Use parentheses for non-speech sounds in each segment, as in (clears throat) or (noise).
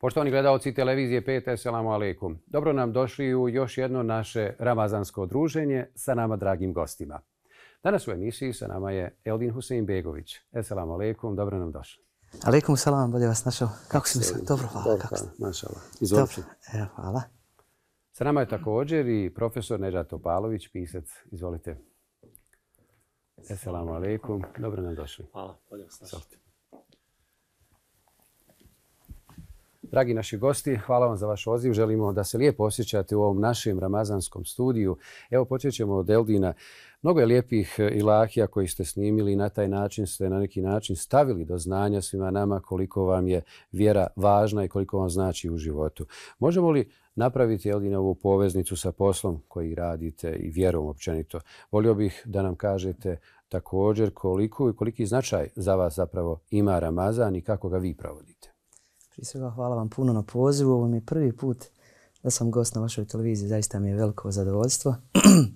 Poštovani gledalci televizije 5, assalamu alaikum. Dobro nam došli u još jedno naše ramazansko druženje sa nama dragim gostima. Danas u emisiji sa nama je Eldin Husein Begović. Assalamu alaikum, dobro nam došli. Alaikum, salam, bolje vas našao. Kako si mislim? Dobro, hvala. Dobro, Kako hvala, mašala. Izvolite. Evo, e, hvala. Sa nama je također i profesor Neđa Topalović, pisac. Izvolite. Assalamu alaikum, dobro nam došli. Hvala, bolje vas našao. Dragi naši gosti, hvala vam za vaš odziv. Želimo da se lijepo osjećate u ovom našem ramazanskom studiju. Evo počet ćemo od Eldina. Mnogo je lijepih e, ilahija koji ste snimili na taj način ste na neki način stavili do znanja svima nama koliko vam je vjera važna i koliko vam znači u životu. Možemo li napraviti Eldina ovu poveznicu sa poslom koji radite i vjerom općenito? Volio bih da nam kažete također koliko i koliki značaj za vas zapravo ima Ramazan i kako ga vi provodite. Prije svega hvala vam puno na pozivu. Ovo mi je prvi put da sam gost na vašoj televiziji. Zaista mi je veliko zadovoljstvo. (clears throat)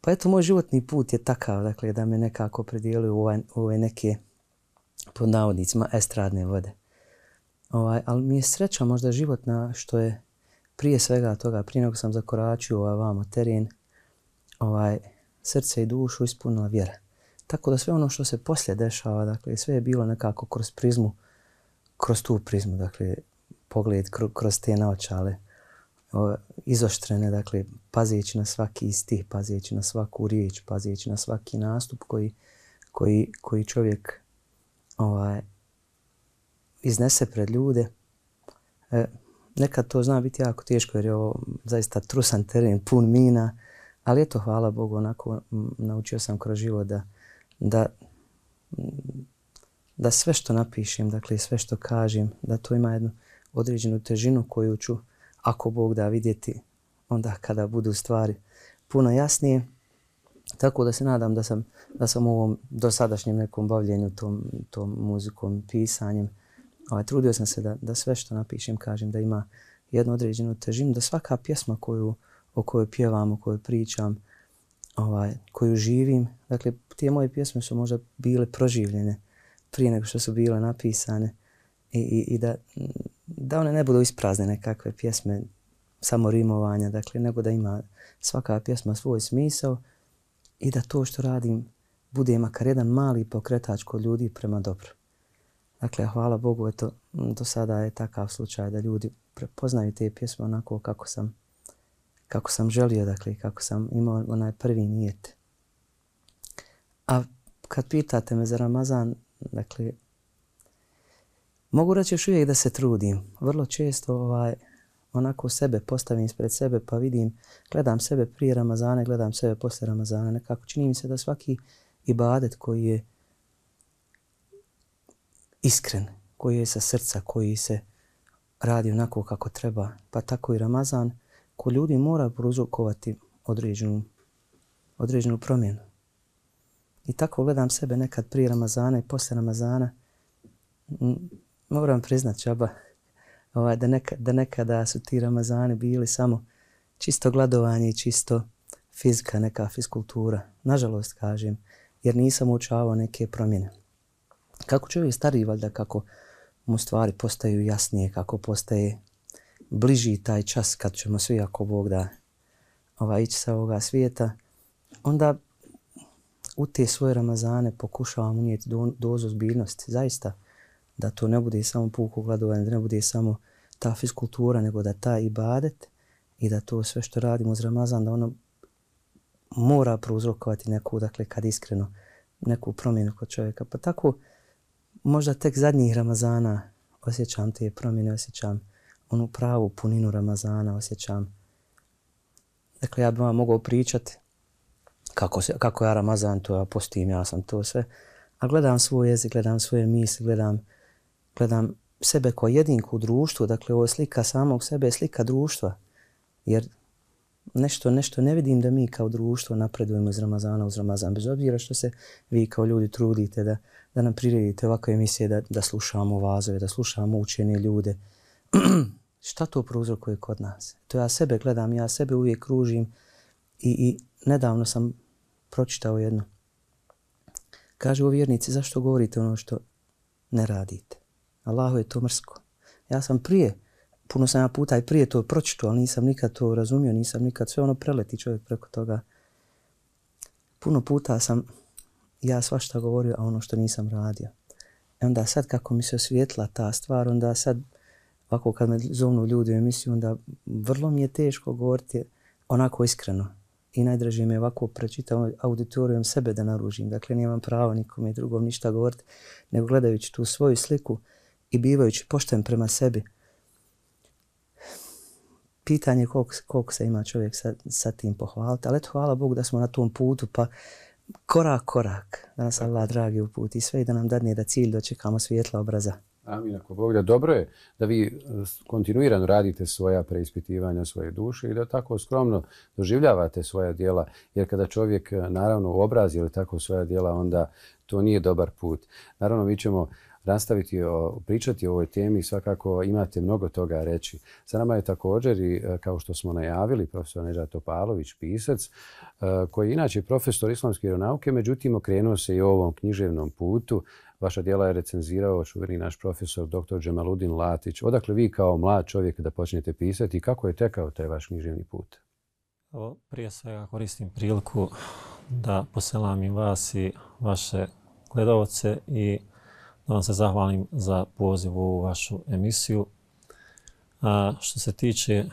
pa eto, moj životni put je takav, dakle, da me nekako predijeli u ove, ovaj, ove neke, pod navodnicima, estradne vode. Ovaj, ali mi je sreća možda životna što je prije svega toga, prije nego sam zakoračio ovaj vamo teren, ovaj, srce i dušu ispunila vjera. Tako da sve ono što se poslije dešava, dakle, sve je bilo nekako kroz prizmu uh, kroz tu prizmu, dakle, pogled kroz te naočale, izoštrene, dakle, pazijeći na svaki istih, pazijeći na svaku riječ, pazijeći na svaki nastup koji, koji, koji čovjek ovaj, iznese pred ljude. E, nekad to zna biti jako teško jer je ovo zaista trusan teren, pun mina, ali eto, hvala Bogu, onako m, naučio sam kroz život da, da da sve što napišem, dakle sve što kažem, da to ima jednu određenu težinu koju ću, ako Bog da vidjeti, onda kada budu stvari puno jasnije. Tako da se nadam da sam, da sam u ovom dosadašnjem nekom bavljenju tom, tom muzikom, pisanjem, ovaj, trudio sam se da, da sve što napišem, kažem, da ima jednu određenu težinu, da svaka pjesma koju, o kojoj pjevam, o kojoj pričam, ovaj, koju živim, dakle, te moje pjesme su možda bile proživljene, prije nego što su bile napisane i, i, i da, da one ne budu isprazne nekakve pjesme samo rimovanja, dakle, nego da ima svaka pjesma svoj smisao i da to što radim bude makar jedan mali pokretač kod ljudi prema dobru. Dakle, hvala Bogu, eto, do sada je takav slučaj da ljudi prepoznaju te pjesme onako kako sam, kako sam želio, dakle, kako sam imao onaj prvi nijet. A kad pitate me za Ramazan, Dakle, mogu reći još uvijek da se trudim. Vrlo često ovaj, onako sebe postavim ispred sebe pa vidim, gledam sebe prije Ramazana gledam sebe posle Ramazana. Nekako čini mi se da svaki ibadet koji je iskren, koji je sa srca, koji se radi onako kako treba, pa tako i Ramazan, ko ljudi mora pruzokovati određenu, određenu promjenu. I tako gledam sebe nekad prije Ramazana i poslije Ramazana. Moram priznat čaba (laughs) ovaj, da, neka, da nekada su ti Ramazani bili samo čisto gladovanje i čisto fizika, neka fizkultura. Nažalost, kažem, jer nisam učavao neke promjene. Kako čovjek stari, valjda, kako mu stvari postaju jasnije, kako postaje bliži taj čas kad ćemo svi, ako Bog da, ovaj, ići sa ovoga svijeta, onda u te svoje Ramazane pokušavam unijeti do, dozu zbiljnosti, zaista, da to ne bude samo puku gladovanje, da ne bude samo ta fiskultura, nego da ta ibadet i da to sve što radimo uz Ramazan, da ono mora prouzrokovati neku, dakle, kad iskreno, neku promjenu kod čovjeka. Pa tako, možda tek zadnjih Ramazana osjećam te promjene, osjećam onu pravu puninu Ramazana, osjećam. Dakle, ja bih vam mogao pričati kako, se, kako ja Ramazan to ja postim, ja sam to sve. A gledam svoj jezik, gledam svoje misli, gledam, gledam sebe kao jedinku u društvu. Dakle, ovo je slika samog sebe, slika društva. Jer nešto, nešto ne vidim da mi kao društvo napredujemo iz Ramazana uz Ramazan. Bez obzira što se vi kao ljudi trudite da, da nam priredite ovakve emisije, da, da slušamo vazove, da slušamo učene ljude. (clears throat) šta to prouzrokuje kod nas? To ja sebe gledam, ja sebe uvijek kružim i, i nedavno sam pročitao jedno. Kaže o vjernici, zašto govorite ono što ne radite? Allahu je to mrsko. Ja sam prije, puno sam ja puta i prije to pročito, ali nisam nikad to razumio, nisam nikad sve ono preleti čovjek preko toga. Puno puta sam ja svašta govorio, a ono što nisam radio. E onda sad kako mi se osvijetla ta stvar, onda sad ovako kad me zovnu ljudi u emisiju, onda vrlo mi je teško govoriti onako iskreno i najdraže mi ovako prečitam auditorijom sebe da naružim. Dakle, nemam pravo nikom i drugom ništa govoriti, nego gledajući tu svoju sliku i bivajući pošten prema sebi. Pitanje je koliko, koliko se ima čovjek sa, sa tim pohvaliti, ali eto, hvala Bogu da smo na tom putu, pa korak, korak, da nas Allah dragi uputi sve i da nam dadne da cilj dočekamo svijetla obraza. Amin, ako Bog da dobro je da vi e, kontinuirano radite svoja preispitivanja svoje duše i da tako skromno doživljavate svoja dijela, jer kada čovjek e, naravno obrazi ili tako svoja dijela, onda to nije dobar put. Naravno, mi ćemo nastaviti o, pričati o ovoj temi, i svakako imate mnogo toga reći. Sa nama je također i, e, kao što smo najavili, profesor Neža Topalović, pisac, koji je inače profesor islamske nauke, međutim okrenuo se i ovom književnom putu, Vaša dijela je recenzirao čuveni naš profesor dr. Džemaludin Latić. Odakle vi kao mlad čovjek da počnete pisati i kako je tekao taj vaš književni put? Evo, prije svega koristim priliku da poselam i vas i vaše gledovce i da vam se zahvalim za poziv u vašu emisiju. A, što se tiče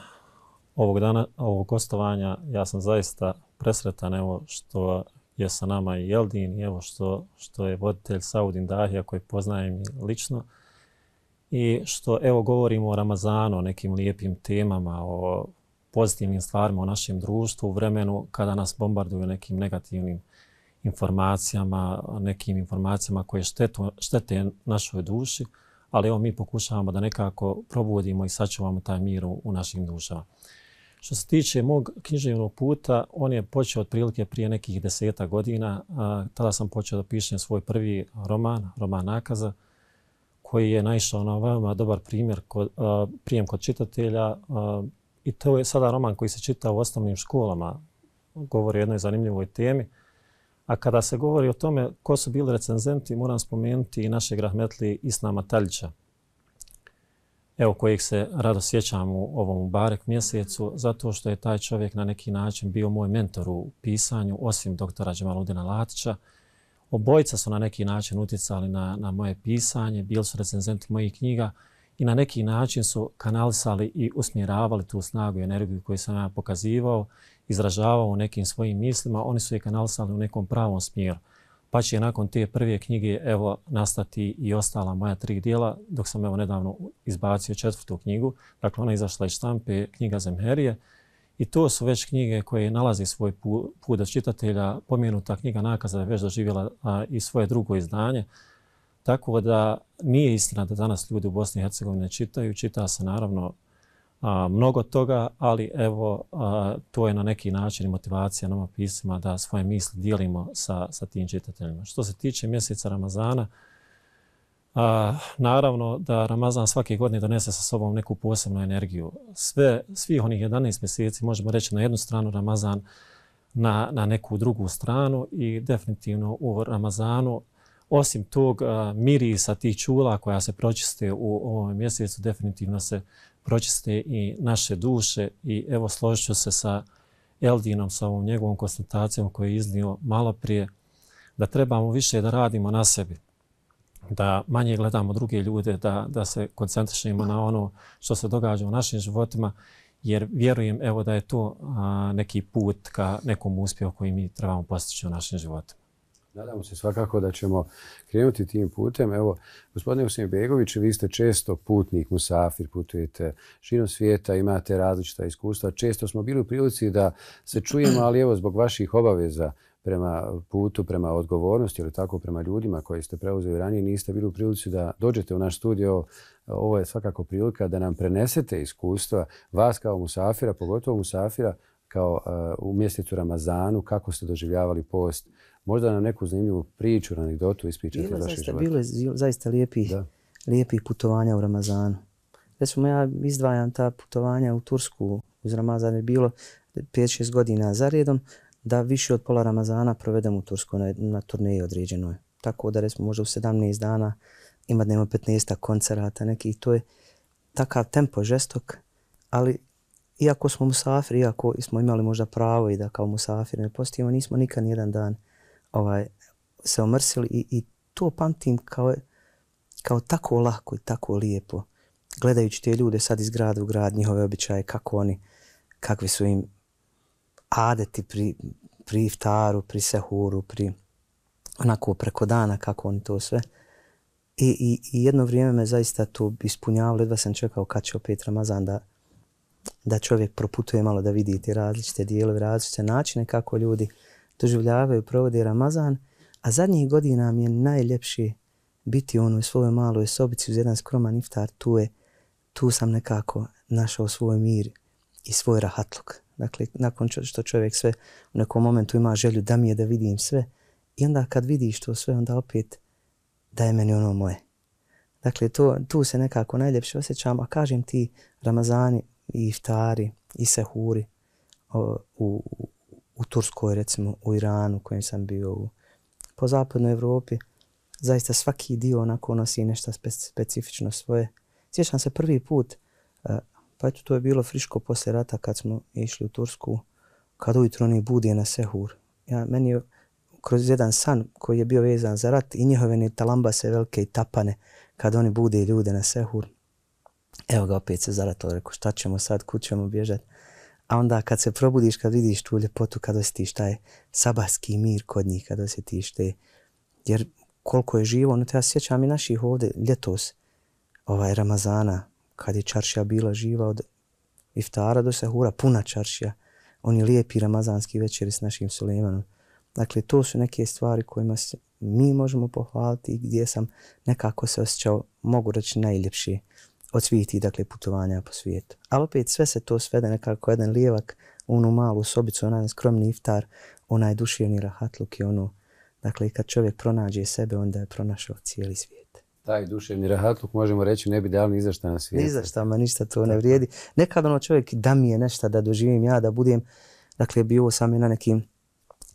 ovog dana, ovog gostovanja, ja sam zaista presretan evo, što je sa nama i Eldin, i evo što, što je voditelj Saudin Dahija koji poznajem lično. I što evo govorimo o Ramazanu, o nekim lijepim temama, o pozitivnim stvarima u našem društvu u vremenu kada nas bombarduju nekim negativnim informacijama, nekim informacijama koje štetu, štete našoj duši, ali evo mi pokušavamo da nekako probudimo i sačuvamo taj mir u, u našim dušama. Što se tiče mog književnog puta, on je počeo otprilike prije nekih deseta godina. Tada sam počeo da pišem svoj prvi roman, roman nakaza, koji je naišao na veoma dobar primjer kod, prijem kod čitatelja. I to je sada roman koji se čita u osnovnim školama, govori o jednoj zanimljivoj temi. A kada se govori o tome ko su bili recenzenti, moram spomenuti i našeg rahmetli Isnama Taljića, evo kojeg se rado sjećam u ovom barek mjesecu, zato što je taj čovjek na neki način bio moj mentor u pisanju, osim doktora Đemaludina Latića. Obojica su na neki način utjecali na, na moje pisanje, bili su recenzenti mojih knjiga i na neki način su kanalisali i usmjeravali tu snagu i energiju koju sam ja pokazivao, izražavao u nekim svojim mislima, oni su je kanalisali u nekom pravom smjeru pa će nakon te prve knjige evo nastati i ostala moja tri dijela, dok sam evo nedavno izbacio četvrtu knjigu. Dakle, ona izašla iz štampe, knjiga Zemherije. I to su već knjige koje nalaze svoj put od čitatelja. Pomenuta knjiga nakaza je već doživjela a, i svoje drugo izdanje. Tako da nije istina da danas ljudi u Bosni i Hercegovini ne čitaju. Čita se naravno a, mnogo toga, ali evo, a, to je na neki način motivacija nama pisima da svoje misli dijelimo sa, sa tim čitateljima. Što se tiče mjeseca Ramazana, a, naravno da Ramazan svake godine donese sa sobom neku posebnu energiju. Sve, svih onih 11 mjeseci možemo reći na jednu stranu Ramazan, na, na neku drugu stranu i definitivno u Ramazanu osim tog a, mirisa tih čula koja se pročiste u ovom mjesecu, definitivno se pročiste i naše duše. I evo složit ću se sa Eldinom, sa ovom njegovom konstantacijom koju je iznio malo prije, da trebamo više da radimo na sebi, da manje gledamo druge ljude, da, da se koncentrišemo na ono što se događa u našim životima, jer vjerujem evo da je to a, neki put ka nekom uspjehu koji mi trebamo postići u našim životima. Nadamo se svakako da ćemo krenuti tim putem. Evo, gospodine Usim Begović, vi ste često putnik, musafir, putujete širom svijeta, imate različita iskustva. Često smo bili u prilici da se čujemo, ali evo, zbog vaših obaveza prema putu, prema odgovornosti ili tako prema ljudima koje ste preuzeli ranije, niste bili u prilici da dođete u naš studio. Ovo je svakako prilika da nam prenesete iskustva vas kao musafira, pogotovo musafira kao e, u mjesecu Ramazanu, kako ste doživljavali post možda nam neku zanimljivu priču, anegdotu ispričati bilo za zaista, Bilo je zaista lijepih, lijepih putovanja u Ramazanu. Recimo ja izdvajam ta putovanja u Tursku uz Ramazan je bilo 5-6 godina za redom da više od pola Ramazana provedem u Tursku na, na turneji određenoj. Tako da recimo možda u 17 dana ima dnevno 15 koncerata neki i to je takav tempo žestok, ali iako smo musafiri, iako smo imali možda pravo i da kao musafiri ne postimo, nismo nikad nijedan dan ovaj, se omrsili i, i to pamtim kao, kao tako lako i tako lijepo. Gledajući te ljude sad iz grada u grad, njihove običaje, kako oni, kakvi su im adeti pri, pri iftaru, pri sehuru, pri onako preko dana, kako oni to sve. I, i, i jedno vrijeme me zaista to ispunjavalo, jedva sam čekao kad će opet Ramazan da, da čovjek proputuje malo da vidi te različite dijelove, različite načine kako ljudi uh, doživljavaju, provode Ramazan, a zadnjih godina mi je najljepši biti u onoj svojoj maloj sobici uz jedan skroman iftar, tu je, tu sam nekako našao svoj mir i svoj rahatluk. Dakle, nakon što čovjek sve u nekom momentu ima želju da mi je da vidim sve, i onda kad vidiš to sve, onda opet da je meni ono moje. Dakle, to, tu se nekako najljepše osjećam, a kažem ti, Ramazani i iftari i sehuri o, u, u u Turskoj, recimo u Iranu, kojem sam bio u, po zapadnoj Evropi, zaista svaki dio onako nosi nešto spe, specifično svoje. Sjećam se prvi put, uh, pa eto to je bilo friško posle rata kad smo išli u Tursku, kad ujutro oni budi na Sehur. Ja, meni je kroz jedan san koji je bio vezan za rat i njihove ne talambase velike i tapane kad oni bude ljude na Sehur. Evo ga opet se zaratalo, rekao šta ćemo sad, kud ćemo bježati. A onda kad se probudiš, kad vidiš tu ljepotu, kad osjetiš taj sabahski mir kod njih, kad osjetiš te, jer koliko je živo, ono te ja sjećam i naših ovde ljetos, ovaj Ramazana, kad je čaršija bila živa od iftara do sahura, puna čaršija, oni lijepi ramazanski večeri s našim Sulemanom. Dakle, to su neke stvari kojima se mi možemo pohvaliti gdje sam nekako se osjećao, mogu reći, najljepšije od svih ti, dakle, putovanja po svijetu. Ali opet sve se to svede nekako jedan lijevak, u unu malu sobicu, onaj skromni iftar, onaj duševni rahatluk i ono, dakle, kad čovjek pronađe sebe, onda je pronašao cijeli svijet. Taj duševni rahatluk, možemo reći, ne bi dali ni izašta na svijet. Ni izašta, ma ništa to ne vrijedi. Nekad ono čovjek da mi je nešto da doživim ja, da budem, dakle, bio sam na nekim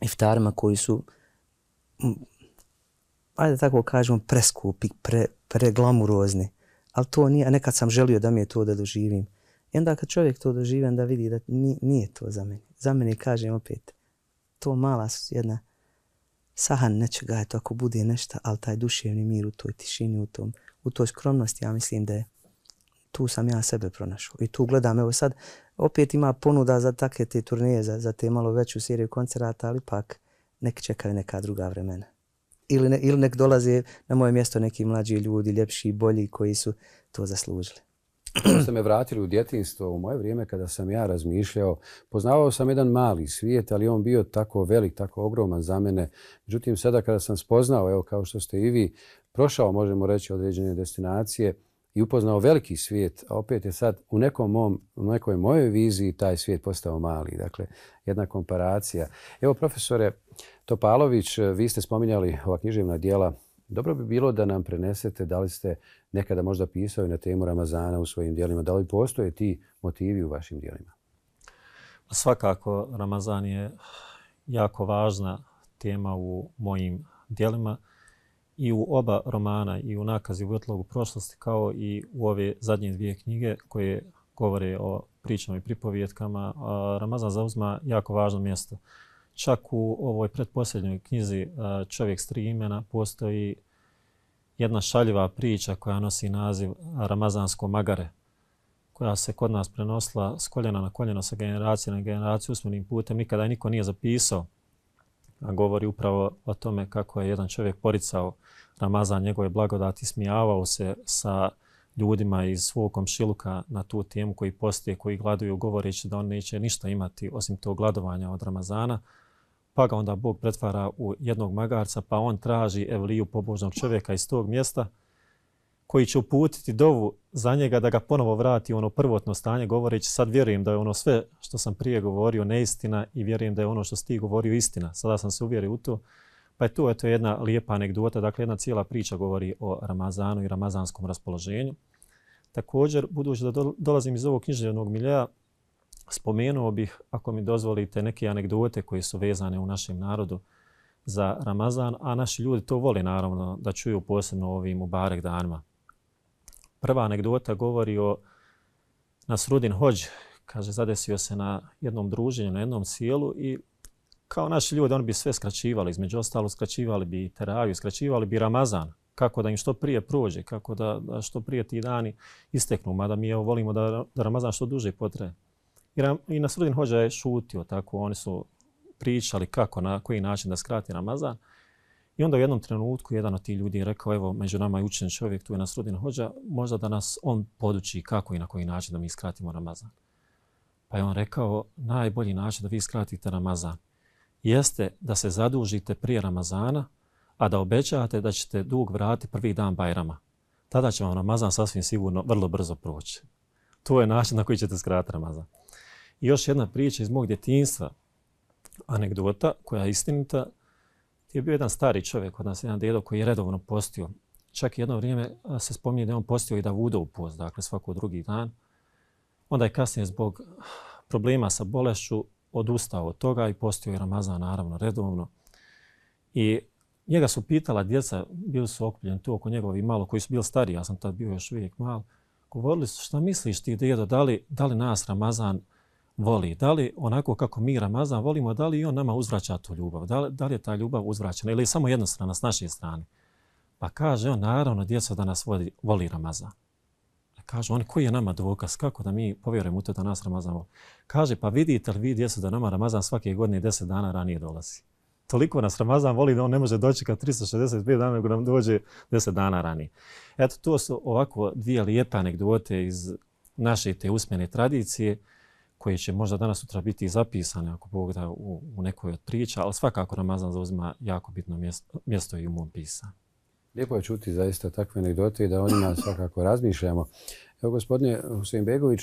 iftarima koji su ajde tako kažemo, preskupi, pre, preglamurozni. Pre ali to nije, a nekad sam želio da mi je to da doživim. I onda kad čovjek to doživi, onda vidi da nije, nije to za mene. Za mene, kažem opet, to mala jedna sahan nečega, eto, ako bude nešto, ali taj duševni mir u toj tišini, u, tom, u toj skromnosti, ja mislim da je tu sam ja sebe pronašao. I tu gledam, evo sad, opet ima ponuda za takve te turneje, za, za te malo veću seriju koncerata, ali pak neki čekaju neka druga vremena ili, ne, ili nek dolaze na moje mjesto neki mlađi ljudi, ljepši i bolji koji su to zaslužili. Kada ono ste me vratili u djetinstvo, u moje vrijeme kada sam ja razmišljao, poznavao sam jedan mali svijet, ali on bio tako velik, tako ogroman za mene. Međutim, sada kada sam spoznao, evo kao što ste i vi, prošao, možemo reći, određene destinacije, i upoznao veliki svijet, a opet je sad u nekom mom, u nekoj mojoj viziji taj svijet postao mali. Dakle, jedna komparacija. Evo, profesore Topalović, vi ste spominjali ova književna dijela. Dobro bi bilo da nam prenesete da li ste nekada možda pisali na temu Ramazana u svojim dijelima. Da li postoje ti motivi u vašim dijelima? Pa svakako, Ramazan je jako važna tema u mojim dijelima i u oba romana i u nakazi u vrtlogu prošlosti kao i u ove zadnje dvije knjige koje govore o pričama i pripovjetkama, Ramazan zauzma jako važno mjesto. Čak u ovoj predposljednjoj knjizi Čovjek s tri imena postoji jedna šaljiva priča koja nosi naziv Ramazansko magare, koja se kod nas prenosla s koljena na koljeno, sa generacije na generaciju usmenim putem. Nikada niko nije zapisao a govori upravo o tome kako je jedan čovjek poricao Ramazan njegove blagodati, smijavao se sa ljudima iz svog komšiluka na tu temu koji postoje, koji gladuju, govoreći da on neće ništa imati osim tog gladovanja od Ramazana, pa ga onda Bog pretvara u jednog magarca, pa on traži evliju pobožnog čovjeka iz tog mjesta, koji će uputiti dovu za njega da ga ponovo vrati u ono prvotno stanje govoreći sad vjerujem da je ono sve što sam prije govorio neistina i vjerujem da je ono što sti ti govorio istina. Sada sam se uvjerio u to. Pa je to eto, jedna lijepa anegdota, dakle jedna cijela priča govori o Ramazanu i ramazanskom raspoloženju. Također, budući da dolazim iz ovog knjiženog miljeja, spomenuo bih, ako mi dozvolite, neke anegdote koje su vezane u našem narodu za Ramazan, a naši ljudi to vole naravno da čuju posebno ovim u barek danima prva anegdota govori o Nasrudin Hođ, kaže, zadesio se na jednom druženju, na jednom sjelu i kao naši ljudi, oni bi sve skraćivali, između ostalo skraćivali bi teraviju, skraćivali bi Ramazan, kako da im što prije prođe, kako da, da što prije ti dani isteknu, mada mi evo volimo da, da Ramazan što duže potrebe. I, ram, i Nasrudin Hođa je šutio, tako oni su pričali kako, na koji način da skrati Ramazan. I onda u jednom trenutku jedan od tih ljudi je rekao, evo, među nama je učen čovjek, tu je nas rodina hođa, možda da nas on poduči kako i na koji način da mi skratimo Ramazan. Pa je on rekao, najbolji način da vi skratite Ramazan jeste da se zadužite prije Ramazana, a da obećate da ćete dug vratiti prvi dan Bajrama. Tada će vam Ramazan sasvim sigurno vrlo brzo proći. To je način na koji ćete skratiti Ramazan. I još jedna priča iz mog djetinstva, anegdota koja je istinita, je bio jedan stari čovjek od nas, jedan dedo koji je redovno postio. Čak jedno vrijeme se spominje da on postio i da u post, dakle svako drugi dan. Onda je kasnije zbog problema sa bolešću odustao od toga i postio je Ramazan naravno redovno. I njega su pitala djeca, bili su okupljeni tu oko njegovi malo, koji su bili stari, ja sam tad bio još uvijek mal, govorili su šta misliš ti, dedo, da li, da li nas Ramazan voli, da li onako kako mi Ramazan volimo, da li on nama uzvraća tu ljubav, da li, da li je ta ljubav uzvraćena ili je samo jedna strana s naše strane. Pa kaže on, naravno, djeca da nas voli, voli Ramazan. Kaže on, koji je nama dokaz, kako da mi povjerujemo u to da nas Ramazan voli. Kaže, pa vidite li vi djeca da nama Ramazan svake godine 10 dana ranije dolazi. Toliko nas Ramazan voli da on ne može doći kad 365 dana nego nam dođe 10 dana ranije. Eto, to su ovako dvije lijepe anegdote iz naše te usmjene tradicije koje će možda danas sutra biti zapisane ako Bog da u, u nekoj od priča, ali svakako Ramazan zauzima jako bitno mjesto, mjesto i u mom pisa. Lijepo je čuti zaista takve anegdote i da o njima (clears throat) svakako razmišljamo. Evo, gospodine Husein Begović,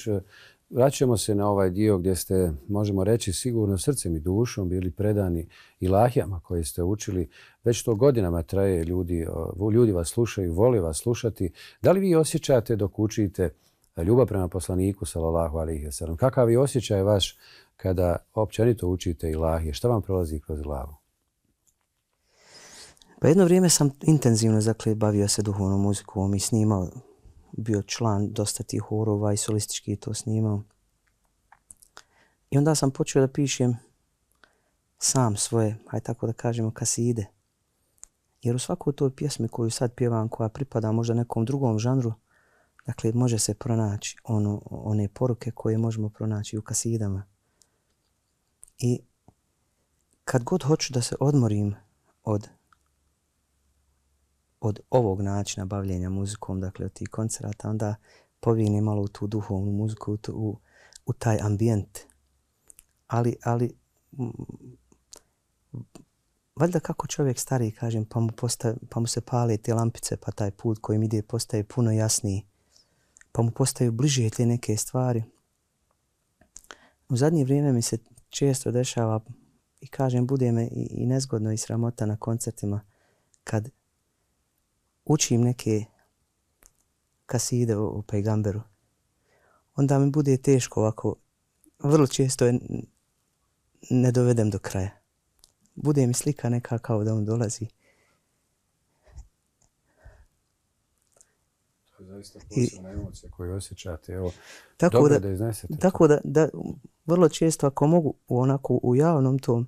vraćamo se na ovaj dio gdje ste, možemo reći, sigurno srcem i dušom bili predani ilahijama koje ste učili. Već to godinama traje, ljudi, ljudi vas slušaju, vole vas slušati. Da li vi osjećate dok učite da ljubav prema poslaniku, salallahu alaihi wa kakav je osjećaj vaš kada općenito učite ilahije? Šta vam prolazi kroz glavu? Pa jedno vrijeme sam intenzivno zakle, bavio se duhovnom muzikom i snimao. Bio član dosta tih horova i solistički to snimao. I onda sam počeo da pišem sam svoje, aj tako da kažemo, kaside. Jer u svakoj toj pjesmi koju sad pjevam, koja pripada možda nekom drugom žanru, Dakle, može se pronaći ono, one poruke koje možemo pronaći u kasidama. I kad god hoću da se odmorim od od ovog načina bavljenja muzikom, dakle od tih koncerata, onda povijem malo u tu duhovnu muziku, u, tu, u, u taj ambijent. Ali, ali valjda kako čovjek stariji, kažem, pa mu, posta, pa mu se pale te lampice, pa taj put kojim ide postaje puno jasniji pa mu postaju bliže te neke stvari. U zadnje vrijeme mi se često dešava i kažem, bude me i, i nezgodno i sramota na koncertima kad učim neke kaside u, u pejgamberu. Onda mi bude teško ovako, vrlo često je ne dovedem do kraja. Bude mi slika neka kao da on dolazi. zaista posebne emocije koje osjećate. Evo, tako da, da iznesete. Tako da, da vrlo često ako mogu u onako u javnom tom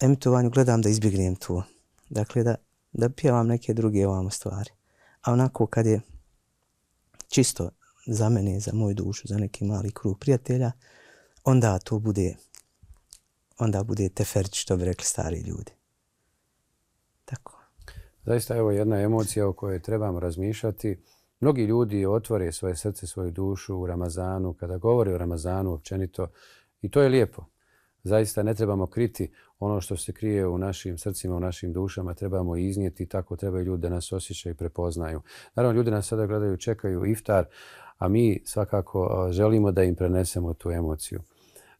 emitovanju gledam da izbjegnem to. Dakle, da, da pjevam neke druge ovamo stvari. A onako kad je čisto za mene, za moju dušu, za neki mali krug prijatelja, onda to bude onda bude teferć, što bi rekli stari ljudi. Tako. Zaista evo jedna emocija o kojoj trebamo razmišljati. Mnogi ljudi otvore svoje srce, svoju dušu u Ramazanu, kada govori o Ramazanu općenito, i to je lijepo. Zaista ne trebamo kriti ono što se krije u našim srcima, u našim dušama, trebamo iznijeti tako treba ljudi da nas osjećaju i prepoznaju. Naravno, ljudi nas sada gledaju, čekaju iftar, a mi svakako želimo da im prenesemo tu emociju.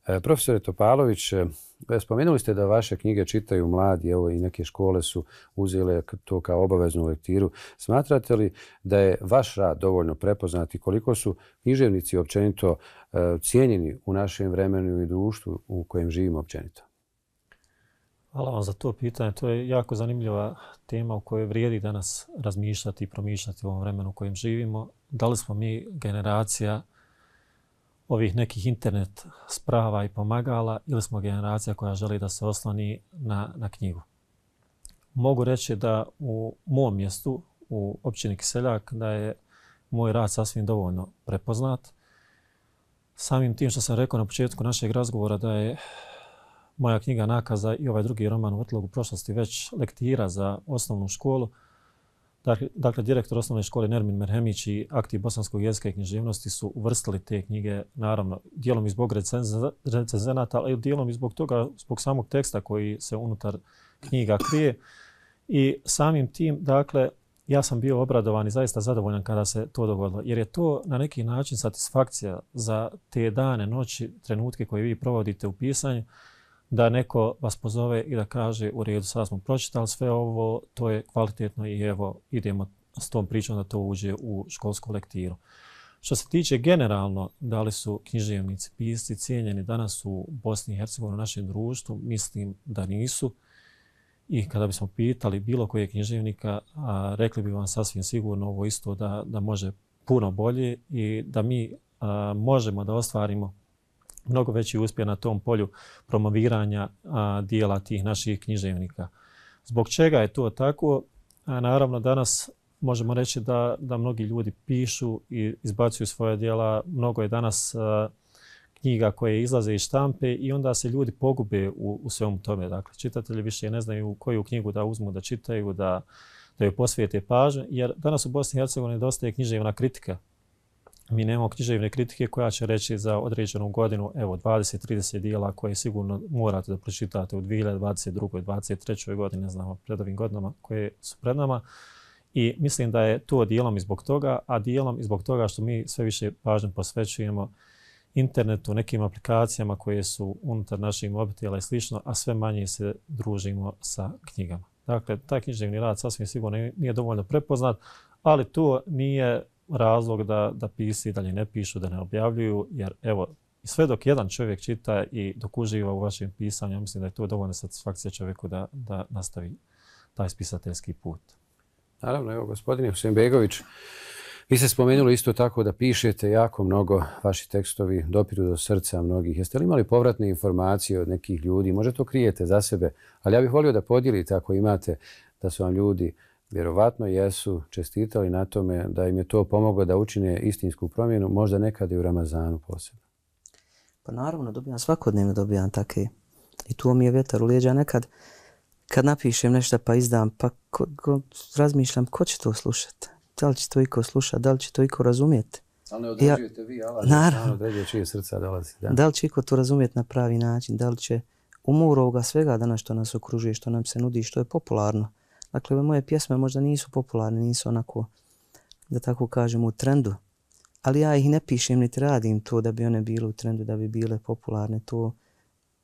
E, profesore Topalović, e, e, spomenuli ste da vaše knjige čitaju mladi, evo i neke škole su uzele to kao obaveznu lektiru. Smatrate li da je vaš rad dovoljno prepoznat i koliko su književnici općenito cijenjeni u našem vremenu i društvu u kojem živimo općenito? Hvala vam za to pitanje. To je jako zanimljiva tema u kojoj vrijedi danas razmišljati i promišljati u ovom vremenu u kojem živimo. Da li smo mi generacija ovih nekih internet sprava i pomagala ili smo generacija koja želi da se osloni na, na knjigu. Mogu reći da u mom mjestu, u općini Kiseljak, da je moj rad sasvim dovoljno prepoznat. Samim tim što sam rekao na početku našeg razgovora da je moja knjiga nakaza i ovaj drugi roman u vrtlogu prošlosti već lektira za osnovnu školu, Dakle, dakle, direktor osnovne škole Nermin Merhemić i aktiv bosanskog jezika i književnosti su uvrstili te knjige, naravno, dijelom i zbog recenzenata, ali dijelom i zbog toga, zbog samog teksta koji se unutar knjiga krije. I samim tim, dakle, ja sam bio obradovan i zaista zadovoljan kada se to dogodilo, jer je to na neki način satisfakcija za te dane, noći, trenutke koje vi provodite u pisanju, da neko vas pozove i da kaže u redu, sad smo pročitali sve ovo, to je kvalitetno i evo idemo s tom pričom da to uđe u školsku lektiru. Što se tiče generalno da li su književnici pisci cijenjeni danas u Bosni i Hercegovini u našem društvu, mislim da nisu. I kada bismo pitali bilo kojeg književnika, a rekli bi vam sasvim sigurno ovo isto da, da može puno bolje i da mi a, možemo da ostvarimo mnogo veći uspjeh na tom polju promoviranja a, dijela tih naših književnika. Zbog čega je to tako? A, naravno, danas možemo reći da, da mnogi ljudi pišu i izbacuju svoje dijela. Mnogo je danas a, knjiga koje izlaze iz štampe i onda se ljudi pogube u, u svemu tome. Dakle, čitatelji više ne znaju koju knjigu da uzmu da čitaju, da, da joj posvijete pažnju. Jer danas u Bosni i Hercegovini dosta je književna kritika mi nemamo književne kritike koja će reći za određenu godinu, evo, 20-30 dijela koje sigurno morate da pročitate u 2022. 2023. godini, ne znamo, pred ovim godinama koje su pred nama. I mislim da je to dijelom i zbog toga, a dijelom i zbog toga što mi sve više pažnje posvećujemo internetu, nekim aplikacijama koje su unutar naših mobitela i slično, a sve manje se družimo sa knjigama. Dakle, taj književni rad sasvim sigurno nije dovoljno prepoznat, ali to nije razlog da, da pisi, da li ne pišu, da ne objavljuju, jer evo, sve dok jedan čovjek čita i dok uživa u vašem pisanju, mislim da je to dovoljna satisfakcija čovjeku da, da nastavi taj spisateljski put. Naravno, evo, gospodine Hussein Begović, vi ste spomenuli isto tako da pišete jako mnogo vaši tekstovi, dopiru do srca mnogih. Jeste li imali povratne informacije od nekih ljudi? Možda to krijete za sebe, ali ja bih volio da podijelite ako imate da su vam ljudi vjerovatno jesu čestitali na tome da im je to pomoglo da učine istinsku promjenu, možda nekad i u Ramazanu posebno. Pa naravno, dobijam svakodnevno dobijam takve. I tu mi je vjetar u lijeđa nekad kad napišem nešto pa izdam, pa ko, ko, razmišljam ko će to slušati. Da li će to iko slušati, da li će to iko razumijeti. Ali ne određujete ja, vi, ali čije srca dolazi. Da. da li će iko to razumijeti na pravi način, da li će umor ovoga svega danas što nas okružuje, što nam se nudi, što je popularno. Dakle, ove moje pjesme možda nisu popularne, nisu onako, da tako kažem, u trendu. Ali ja ih ne pišem, niti radim to da bi one bile u trendu, da bi bile popularne. To,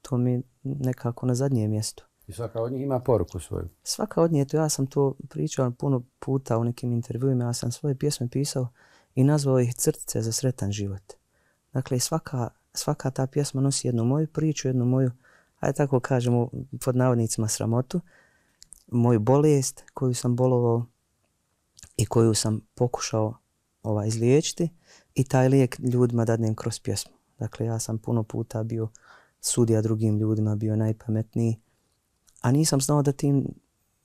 to mi nekako na zadnje mjesto. I svaka od njih ima poruku svoju? Svaka od njih, to ja sam to pričao puno puta u nekim intervjuima, ja sam svoje pjesme pisao i nazvao ih crtice za sretan život. Dakle, svaka, svaka ta pjesma nosi jednu moju priču, jednu moju, aj tako kažemo pod navodnicima, sramotu, uh, moju bolest koju sam bolovao i koju sam pokušao ovaj, izliječiti i taj lijek ljudima dadnem kroz pjesmu. Dakle, ja sam puno puta bio sudija drugim ljudima, bio najpametniji, a nisam znao da tim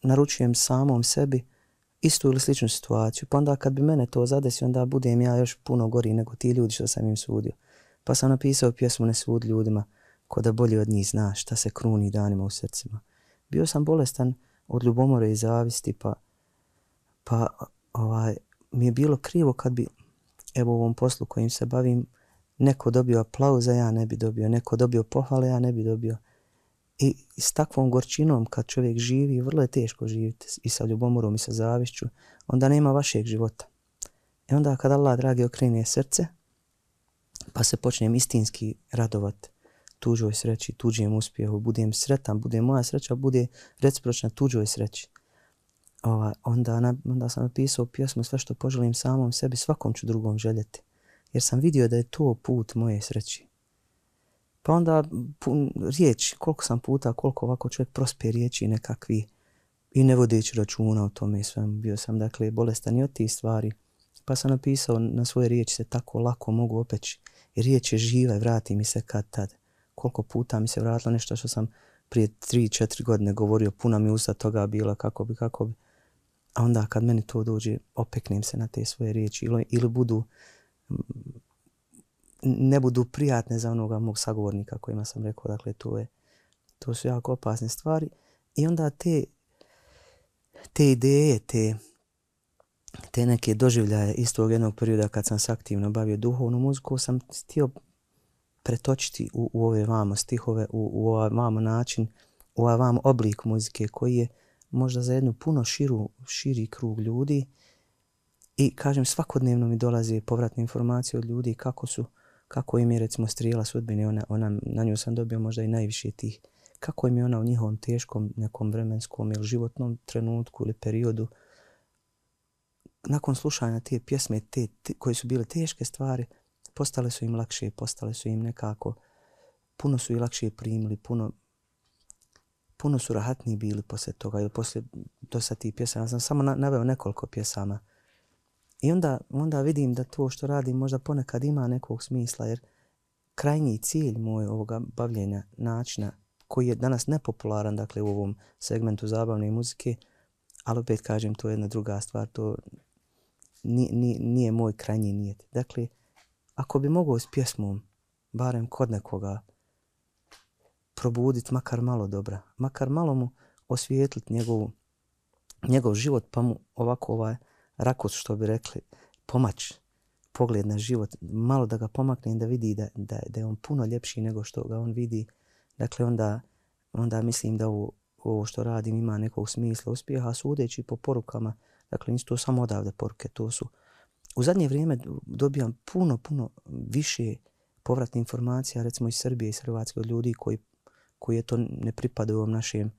naručujem samom sebi istu ili sličnu situaciju. Pa onda kad bi mene to zadesio, onda budem ja još puno gori nego ti ljudi što sam im sudio. Pa sam napisao pjesmu Ne sud ljudima, ko da bolje od njih zna šta se kruni danima u srcima. Bio sam bolestan, uh, od ljubomore i zavisti, pa, pa ovaj, mi je bilo krivo kad bi, evo u ovom poslu kojim se bavim, neko dobio aplauza, ja ne bi dobio, neko dobio pohvale, ja ne bi dobio. I s takvom gorčinom kad čovjek živi, vrlo je teško živjeti i sa ljubomorom i sa zavišću, onda nema vašeg života. I e onda kad Allah, dragi, okrene srce, pa se počnem istinski radovati tuđoj sreći, tuđem uspjehu, budem sretan, bude moja sreća, bude recipročna tuđoj sreći. Ova, onda, na, onda sam napisao pjesmu sve što poželim samom sebi, svakom ću drugom željeti. Jer sam vidio da je to put moje sreći. Pa onda pun, riječ, koliko sam puta, koliko ovako čovjek prospije riječi nekakvi i ne vodeći računa o tome sve. Bio sam, dakle, bolestan i od tih stvari. Pa sam napisao na svoje riječi se tako lako mogu opeći. I riječ je živa i vrati mi se kad tad koliko puta mi se vratilo nešto što sam prije 3-4 godine govorio, puna mi usta toga bila, kako bi, kako bi. A onda kad meni to dođe, opeknem se na te svoje riječi ili, ili budu, mm, ne budu prijatne za onoga mog sagovornika kojima sam rekao, dakle to je, to su jako opasne stvari. I onda te, te ideje, te, te neke doživljaje iz tog jednog perioda kad sam se aktivno bavio duhovnu muziku, sam stio pretočiti u, u ove vamo stihove, u, u ovaj vamo način, u ovaj vamo oblik muzike koji je možda za jednu puno širu, širi krug ljudi i kažem svakodnevno mi dolaze povratne informacije od ljudi kako su kako im je recimo strijela sudbine ona, ona, na nju sam dobio možda i najviše tih kako im je ona u njihovom teškom nekom vremenskom ili životnom trenutku ili periodu nakon slušanja te pjesme te, te koje su bile teške stvari postale su im lakše, postale su im nekako, puno su i lakše primili, puno, puno su rahatniji bili posle toga ili posle dosta tih pjesama. Sam samo naveo nekoliko pjesama. I onda, onda vidim da to što radim možda ponekad ima nekog smisla, jer krajnji cilj moj ovoga bavljenja načina koji je danas nepopularan dakle u ovom segmentu zabavne muzike, ali opet kažem to je jedna druga stvar, to nije, nije, nije moj krajnji nijet. Dakle, ako bi mogao s pjesmom, barem kod nekoga, probuditi makar malo dobra, makar malo mu osvijetliti njegov, njegov život, pa mu ovako ovaj rakot, što bi rekli, pomać pogled na život, malo da ga pomakne da vidi da, da, da je on puno ljepši nego što ga on vidi. Dakle, onda, onda mislim da ovo, ovo što radim ima nekog smisla uspjeha, sudeći po porukama, dakle, nisu to samo odavde poruke, to su uh, u zadnje vrijeme dobijam puno, puno više povratne informacije, recimo iz Srbije i Hrvatske, od ljudi koji, koji je to ne pripada u ovom našem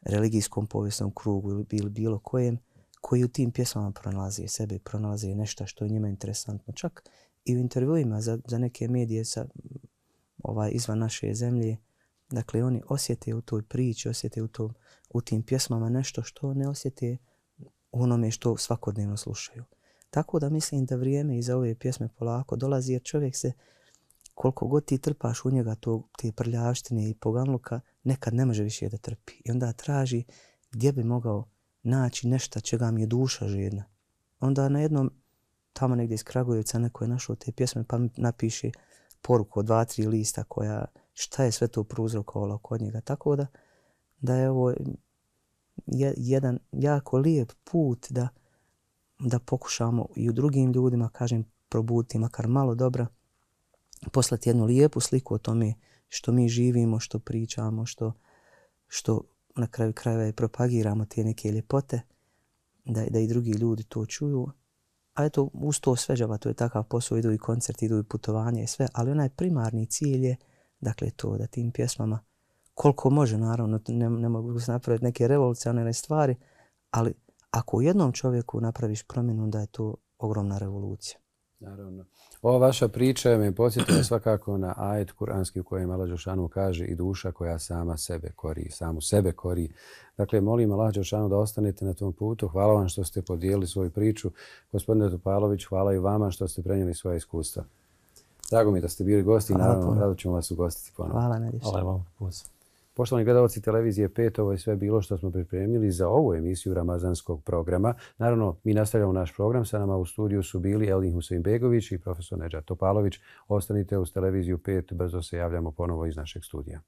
religijskom povijesnom krugu ili bilo, bilo kojem, koji u tim pjesmama pronalazi sebe, pronalazi nešto što je njima interesantno. Čak i u intervjuima za, za neke medije sa, ovaj, izvan naše zemlje, dakle oni osjete u toj priči, osjete u, to, u tim pjesmama nešto što ne osjete onome što svakodnevno slušaju. Tako da mislim da vrijeme iz ove pjesme polako dolazi jer čovjek se koliko god ti trpaš u njega to, te prljavštine i poganluka, nekad ne može više da trpi. I onda traži gdje bi mogao naći nešto čega mi je duša žedna. Onda na jednom, tamo negdje iz Kragujevca, neko je našao te pjesme pa napiše poruku od dva, tri lista koja, šta je sve to pruzrokovalo kod njega. Tako da, da je ovo jedan jako lijep put da, da pokušamo i u drugim ljudima, kažem, probuditi makar malo dobra, poslati jednu lijepu sliku o tome što mi živimo, što pričamo, što, što na kraju krajeva i propagiramo te neke ljepote, da, da i drugi ljudi to čuju. A eto, uz to sveđava, to je takav posao, idu i koncert, idu i putovanje i sve, ali onaj primarni cilj je, dakle, to da tim pjesmama, koliko može, naravno, ne, ne mogu se napraviti neke revolucionalne stvari, ali ako u jednom čovjeku napraviš promjenu, onda je to ogromna revolucija. Naravno. Ova vaša priča me posjetila (clears throat) svakako na ajet kuranski u kojem Allah Đošanu kaže i duša koja sama sebe kori, samu sebe kori. Dakle, molim Allah Đošanu da ostanete na tom putu. Hvala vam što ste podijelili svoju priču. Gospodine Topalović, hvala i vama što ste prenijeli svoje iskustva. Drago mi da ste bili gosti i naravno rado ćemo vas ugostiti ponovno. Hvala najviše. Hvala vam. Poštovani gledalci televizije 5, ovo je sve bilo što smo pripremili za ovu emisiju Ramazanskog programa. Naravno, mi nastavljamo naš program. Sa nama u studiju su bili Elin Husein Begović i profesor Neđa Topalović. Ostanite uz televiziju 5, brzo se javljamo ponovo iz našeg studija.